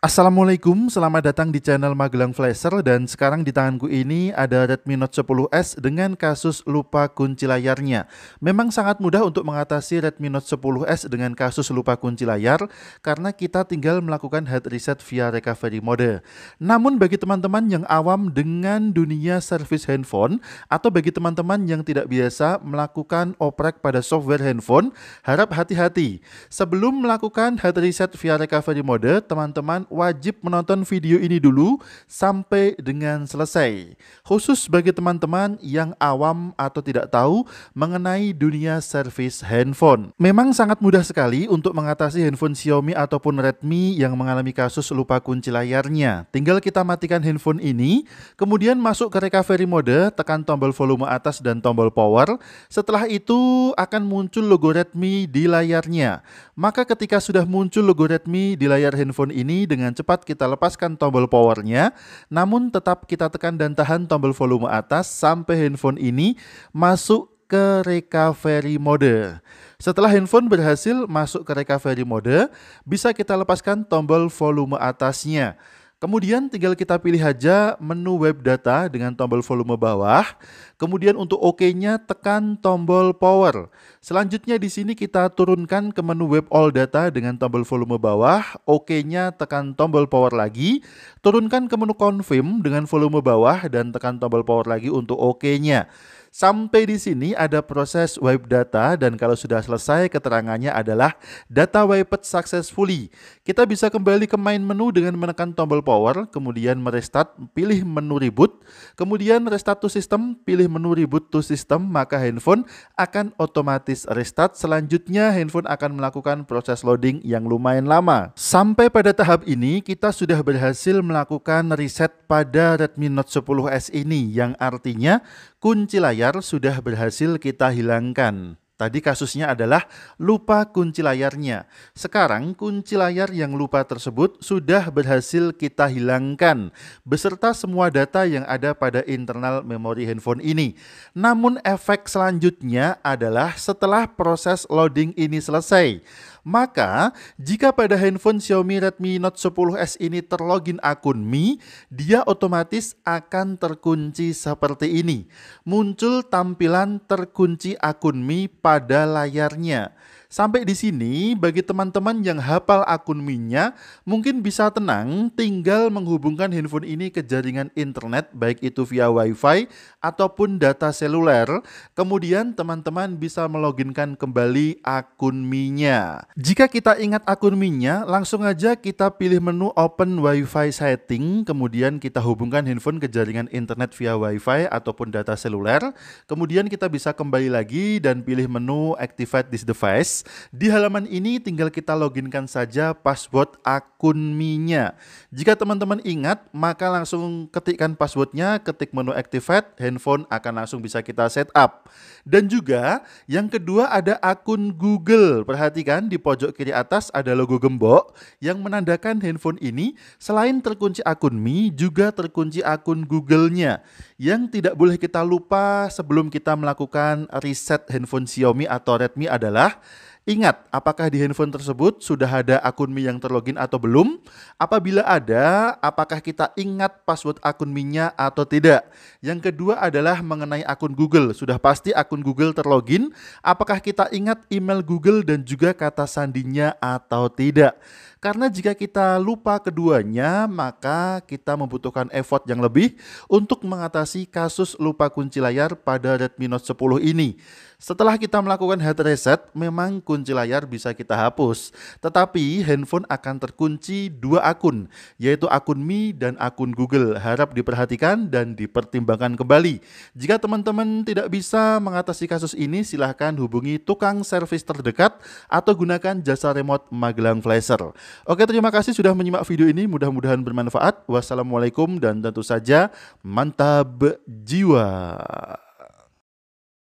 Assalamualaikum, selamat datang di channel Magelang Flasher dan sekarang di tanganku ini ada Redmi Note 10s dengan kasus lupa kunci layarnya. Memang sangat mudah untuk mengatasi Redmi Note 10s dengan kasus lupa kunci layar karena kita tinggal melakukan head reset via recovery mode. Namun bagi teman-teman yang awam dengan dunia service handphone atau bagi teman-teman yang tidak biasa melakukan oprek pada software handphone, harap hati-hati. Sebelum melakukan head reset via recovery mode, teman-teman wajib menonton video ini dulu sampai dengan selesai. Khusus bagi teman-teman yang awam atau tidak tahu mengenai dunia servis handphone. Memang sangat mudah sekali untuk mengatasi handphone Xiaomi ataupun Redmi yang mengalami kasus lupa kunci layarnya. Tinggal kita matikan handphone ini, kemudian masuk ke recovery mode, tekan tombol volume atas dan tombol power. Setelah itu akan muncul logo Redmi di layarnya. Maka ketika sudah muncul logo Redmi di layar handphone ini dengan dengan cepat kita lepaskan tombol powernya, namun tetap kita tekan dan tahan tombol volume atas sampai handphone ini masuk ke recovery mode. Setelah handphone berhasil masuk ke recovery mode, bisa kita lepaskan tombol volume atasnya. Kemudian tinggal kita pilih aja menu web data dengan tombol volume bawah. Kemudian untuk OK-nya OK tekan tombol power. Selanjutnya di sini kita turunkan ke menu web all data dengan tombol volume bawah. OK-nya OK tekan tombol power lagi. Turunkan ke menu confirm dengan volume bawah dan tekan tombol power lagi untuk OK-nya. OK Sampai di sini ada proses wipe data dan kalau sudah selesai keterangannya adalah data wiped successfully. Kita bisa kembali ke main menu dengan menekan tombol power, kemudian merestart, pilih menu reboot, kemudian restart to system, pilih menu reboot to system, maka handphone akan otomatis restart. Selanjutnya handphone akan melakukan proses loading yang lumayan lama. Sampai pada tahap ini kita sudah berhasil melakukan reset pada Redmi Note 10S ini yang artinya kunci layar sudah berhasil kita hilangkan. Tadi kasusnya adalah lupa kunci layarnya. Sekarang kunci layar yang lupa tersebut sudah berhasil kita hilangkan beserta semua data yang ada pada internal memori handphone ini. Namun efek selanjutnya adalah setelah proses loading ini selesai, maka, jika pada handphone Xiaomi Redmi Note 10S ini terlogin akun Mi, dia otomatis akan terkunci seperti ini. Muncul tampilan terkunci akun Mi pada layarnya. Sampai di sini, bagi teman-teman yang hafal akun mi mungkin bisa tenang tinggal menghubungkan handphone ini ke jaringan internet, baik itu via WiFi ataupun data seluler. Kemudian teman-teman bisa meloginkan kembali akun mi Jika kita ingat akun mi langsung aja kita pilih menu Open WiFi Setting, kemudian kita hubungkan handphone ke jaringan internet via WiFi ataupun data seluler. Kemudian kita bisa kembali lagi dan pilih menu Activate this device di halaman ini tinggal kita loginkan saja password akun Mi-nya. Jika teman-teman ingat, maka langsung ketikkan passwordnya, ketik menu activate, handphone akan langsung bisa kita setup. Dan juga yang kedua ada akun Google. Perhatikan di pojok kiri atas ada logo gembok yang menandakan handphone ini selain terkunci akun Mi, juga terkunci akun Google-nya. Yang tidak boleh kita lupa sebelum kita melakukan reset handphone Xiaomi atau Redmi adalah Ingat, apakah di handphone tersebut sudah ada akun Mi yang terlogin atau belum? Apabila ada, apakah kita ingat password akun Mi-nya atau tidak? Yang kedua adalah mengenai akun Google. Sudah pasti akun Google terlogin, apakah kita ingat email Google dan juga kata sandinya atau tidak? Karena jika kita lupa keduanya, maka kita membutuhkan effort yang lebih untuk mengatasi kasus lupa kunci layar pada Redmi Note 10 ini. Setelah kita melakukan head reset, memang kunci layar bisa kita hapus. Tetapi handphone akan terkunci dua akun, yaitu akun Mi dan akun Google. Harap diperhatikan dan dipertimbangkan kembali. Jika teman-teman tidak bisa mengatasi kasus ini, silahkan hubungi tukang servis terdekat atau gunakan jasa remote Magelang Flasher. Oke, terima kasih sudah menyimak video ini. Mudah-mudahan bermanfaat. Wassalamualaikum dan tentu saja mantap jiwa.